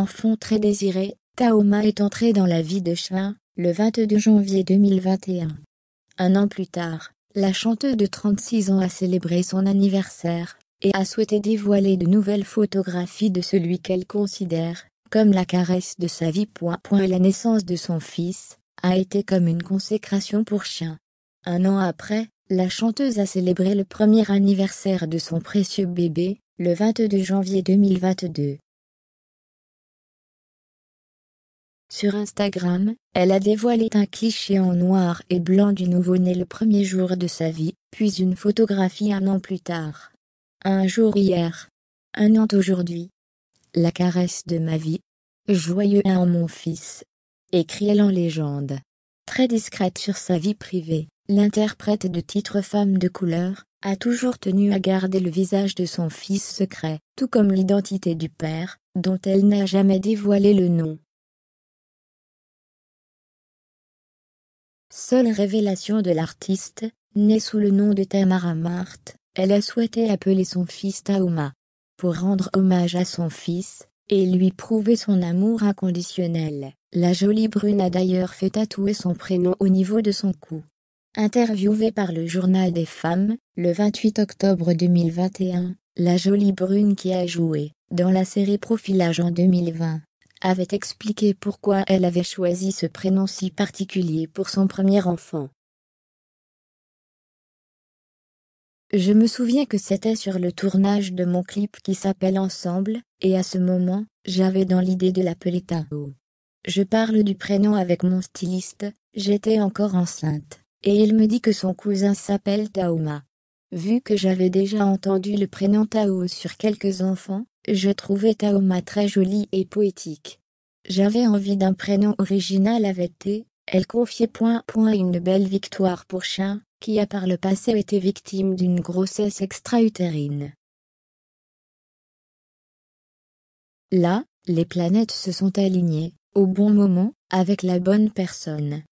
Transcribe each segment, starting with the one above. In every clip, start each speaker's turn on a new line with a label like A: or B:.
A: enfant très désiré, Taoma est entré dans la vie de Chien, le 22 janvier 2021. Un an plus tard, la chanteuse de 36 ans a célébré son anniversaire, et a souhaité dévoiler de nouvelles photographies de celui qu'elle considère comme la caresse de sa vie. la naissance de son fils a été comme une consécration pour Chien. Un an après, la chanteuse a célébré le premier anniversaire de son précieux bébé,
B: le 22 janvier 2022.
A: Sur Instagram, elle a dévoilé un cliché en noir et blanc du nouveau-né le premier jour de sa vie, puis une photographie un an plus tard. Un jour hier. Un an aujourd'hui. La caresse de ma vie. Joyeux en mon fils. Écrit-elle en légende. Très discrète sur sa vie privée, l'interprète de titre femme de couleur, a toujours tenu à garder le visage de son fils secret, tout comme l'identité du père, dont elle n'a jamais dévoilé le nom.
B: Seule révélation de
A: l'artiste, née sous le nom de Tamara Marthe, elle a souhaité appeler son fils Taoma. Pour rendre hommage à son fils, et lui prouver son amour inconditionnel, la jolie brune a d'ailleurs fait tatouer son prénom au niveau de son cou. Interviewée par le Journal des Femmes, le 28 octobre 2021, la jolie brune qui a joué, dans la série Profilage en 2020, avait expliqué pourquoi elle avait choisi ce prénom si particulier pour son premier enfant.
B: Je me souviens que c'était sur le tournage de mon
A: clip qui s'appelle Ensemble, et à ce moment, j'avais dans l'idée de l'appeler Tao. Je parle du prénom avec mon styliste, j'étais encore enceinte, et il me dit que son cousin s'appelle Taoma. Vu que j'avais déjà entendu le prénom Tao sur quelques enfants, je trouvais Taoma très jolie et poétique. J'avais envie d'un prénom original avec T, elle confiait point point une belle victoire pour chien, qui a par le passé été victime d'une grossesse extra-utérine.
B: Là, les planètes se sont alignées, au
A: bon moment, avec la bonne personne.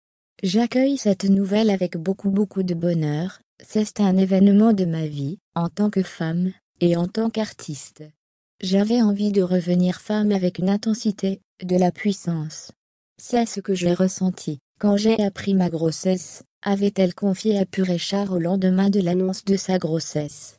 A: J'accueille cette nouvelle avec beaucoup beaucoup de bonheur, c'est un événement de ma vie, en tant que femme, et en tant qu'artiste. J'avais envie de revenir femme avec une intensité, de la puissance. C'est ce que j'ai ressenti quand j'ai appris ma grossesse, avait-elle confié à Puréchard au lendemain de l'annonce de sa grossesse.